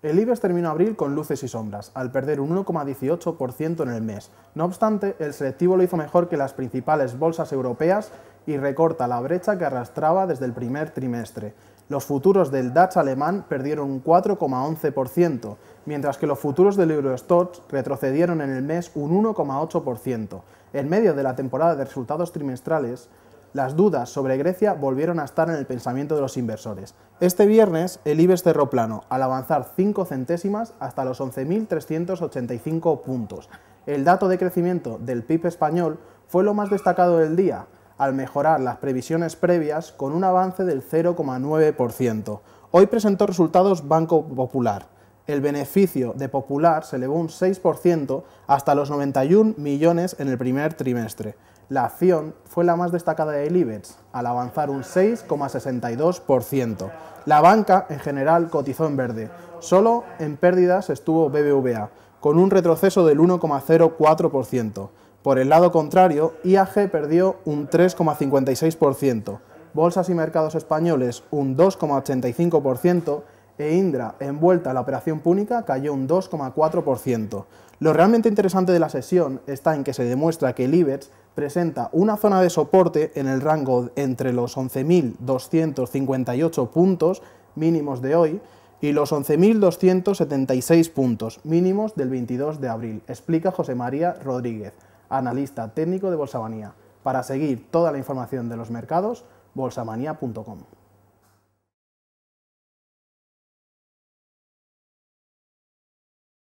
El IBEX terminó abril con luces y sombras, al perder un 1,18% en el mes. No obstante, el selectivo lo hizo mejor que las principales bolsas europeas y recorta la brecha que arrastraba desde el primer trimestre. Los futuros del DAX alemán perdieron un 4,11%, mientras que los futuros del Eurostoxx retrocedieron en el mes un 1,8%. En medio de la temporada de resultados trimestrales, las dudas sobre Grecia volvieron a estar en el pensamiento de los inversores. Este viernes, el IBEX cerró plano, al avanzar 5 centésimas hasta los 11.385 puntos. El dato de crecimiento del PIB español fue lo más destacado del día, al mejorar las previsiones previas con un avance del 0,9%. Hoy presentó resultados Banco Popular. El beneficio de Popular se elevó un 6% hasta los 91 millones en el primer trimestre. La acción fue la más destacada del IBEX, al avanzar un 6,62%. La banca, en general, cotizó en verde. Solo en pérdidas estuvo BBVA, con un retroceso del 1,04%. Por el lado contrario, IAG perdió un 3,56%, Bolsas y Mercados Españoles un 2,85% e Indra, envuelta a la operación púnica, cayó un 2,4%. Lo realmente interesante de la sesión está en que se demuestra que el IBEX presenta una zona de soporte en el rango entre los 11.258 puntos mínimos de hoy y los 11.276 puntos mínimos del 22 de abril, explica José María Rodríguez, analista técnico de Bolsamanía. Para seguir toda la información de los mercados, bolsamanía.com.